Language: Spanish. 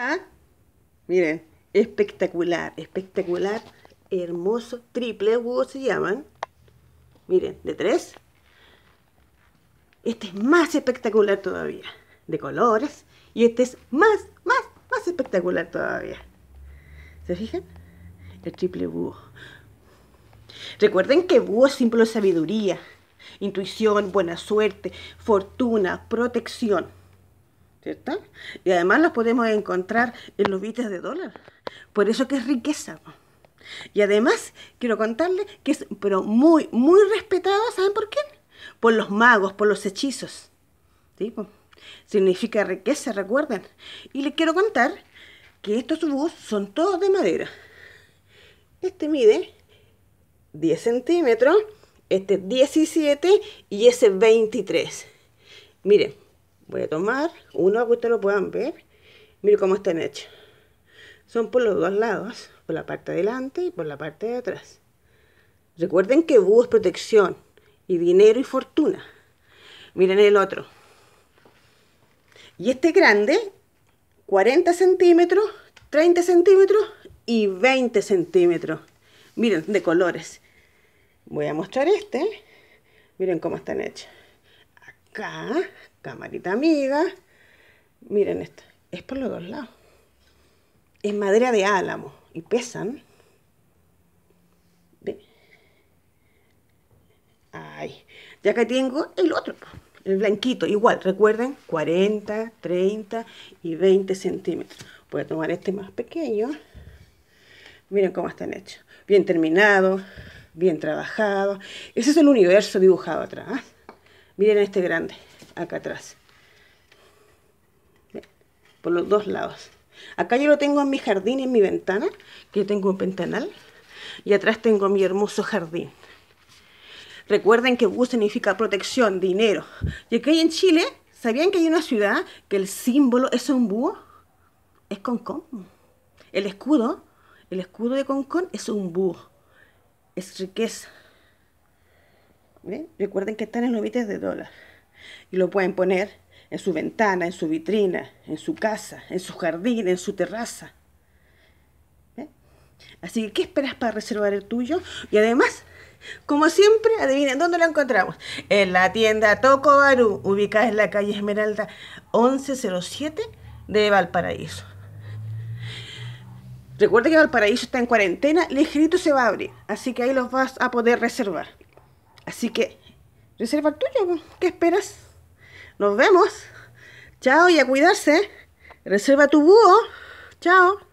¿Ah? miren, espectacular, espectacular, hermoso, triple búho se llaman. Miren, de tres. Este es más espectacular todavía, de colores. Y este es más, más, más espectacular todavía. ¿Se fijan? El triple búho. Recuerden que búho es símbolo sabiduría, intuición, buena suerte, fortuna, protección. Y además los podemos encontrar en los billetes de dólar. Por eso que es riqueza. Y además quiero contarles que es pero muy, muy respetado, ¿saben por qué? Por los magos, por los hechizos. Significa riqueza, recuerden. Y les quiero contar que estos búhos son todos de madera. Este mide 10 centímetros, este 17 y ese 23. Miren, Voy a tomar uno a que ustedes lo puedan ver. Miren cómo están hechos. Son por los dos lados, por la parte de delante y por la parte de atrás. Recuerden que búho es protección y dinero y fortuna. Miren el otro. Y este grande, 40 centímetros, 30 centímetros y 20 centímetros. Miren, de colores. Voy a mostrar este. Miren cómo están hechos acá, camarita amiga. Miren esto es por los dos lados. Es madera de álamo y pesan. ¿Ve? Ahí. Ya que tengo el otro, el blanquito, igual, recuerden, 40, 30 y 20 centímetros. Voy a tomar este más pequeño. Miren cómo están hechos. Bien terminado, bien trabajado. Ese es el universo dibujado atrás. Miren este grande, acá atrás. Por los dos lados. Acá yo lo tengo en mi jardín, y en mi ventana, que yo tengo un ventanal. Y atrás tengo mi hermoso jardín. Recuerden que búho significa protección, dinero. Y aquí en Chile, ¿sabían que hay una ciudad que el símbolo es un búho? Es Concón. El escudo, el escudo de Concón es un búho. Es riqueza, Recuerden que están en los de dólar y lo pueden poner en su ventana, en su vitrina, en su casa, en su jardín, en su terraza. Así que, ¿qué esperas para reservar el tuyo? Y además, como siempre, adivinen dónde lo encontramos. En la tienda Tocobaru, ubicada en la calle Esmeralda 1107 de Valparaíso. Recuerden que Valparaíso está en cuarentena, el escrito se va a abrir, así que ahí los vas a poder reservar. Así que reserva el tuyo. ¿Qué esperas? Nos vemos. Chao y a cuidarse. Reserva tu búho. Chao.